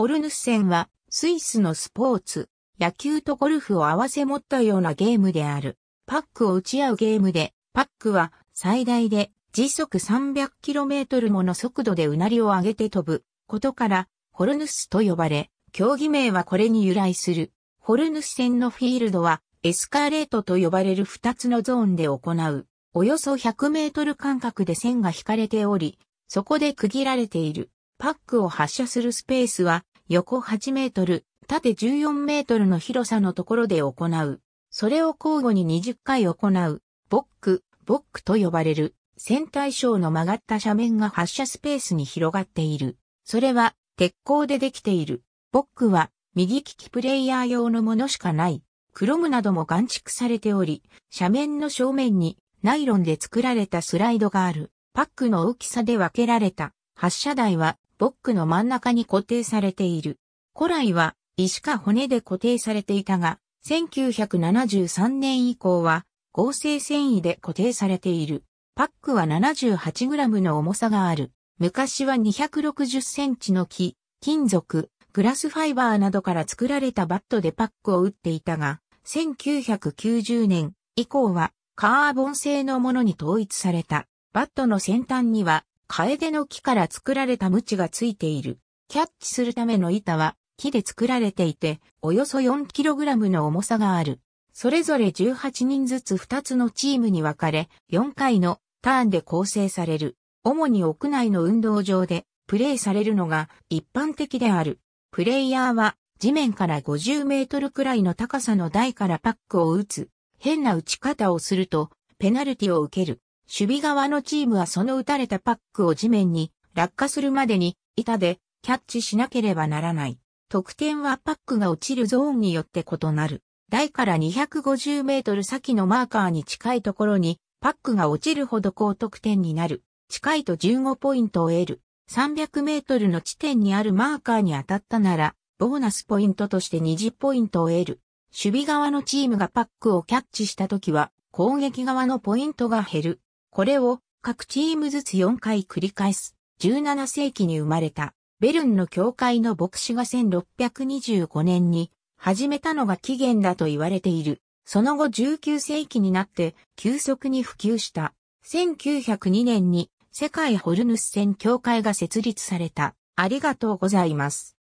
ホルヌス戦は、スイスのスポーツ、野球とゴルフを合わせ持ったようなゲームである。パックを打ち合うゲームで、パックは最大で時速 300km もの速度でうなりを上げて飛ぶことからホルヌスと呼ばれ、競技名はこれに由来する。ホルヌス戦のフィールドはエスカレートと呼ばれる2つのゾーンで行う。およそ100メートル間隔で線が引かれており、そこで区切られている。パックを発射するスペースは横8メートル、縦14メートルの広さのところで行う。それを交互に20回行う、ボック、ボックと呼ばれる、船体称の曲がった斜面が発射スペースに広がっている。それは、鉄鋼でできている。ボックは、右利きプレイヤー用のものしかない。クロムなども含蓄されており、斜面の正面にナイロンで作られたスライドがある。パックの大きさで分けられた。発射台はボックの真ん中に固定されている。古来は石か骨で固定されていたが、1973年以降は合成繊維で固定されている。パックは 78g の重さがある。昔は260センチの木、金属、グラスファイバーなどから作られたバットでパックを打っていたが、1990年以降はカーボン製のものに統一された。バットの先端にはカエデの木から作られた鞭がついている。キャッチするための板は木で作られていて、およそ 4kg の重さがある。それぞれ18人ずつ2つのチームに分かれ、4回のターンで構成される。主に屋内の運動場でプレイされるのが一般的である。プレイヤーは地面から50メートルくらいの高さの台からパックを打つ。変な打ち方をするとペナルティを受ける。守備側のチームはその打たれたパックを地面に落下するまでに板でキャッチしなければならない。得点はパックが落ちるゾーンによって異なる。台から250メートル先のマーカーに近いところにパックが落ちるほど高得点になる。近いと15ポイントを得る。300メートルの地点にあるマーカーに当たったなら、ボーナスポイントとして20ポイントを得る。守備側のチームがパックをキャッチした時は、攻撃側のポイントが減る。これを各チームずつ4回繰り返す。17世紀に生まれたベルンの教会の牧師が1625年に始めたのが起源だと言われている。その後19世紀になって急速に普及した。1902年に世界ホルヌス戦教会が設立された。ありがとうございます。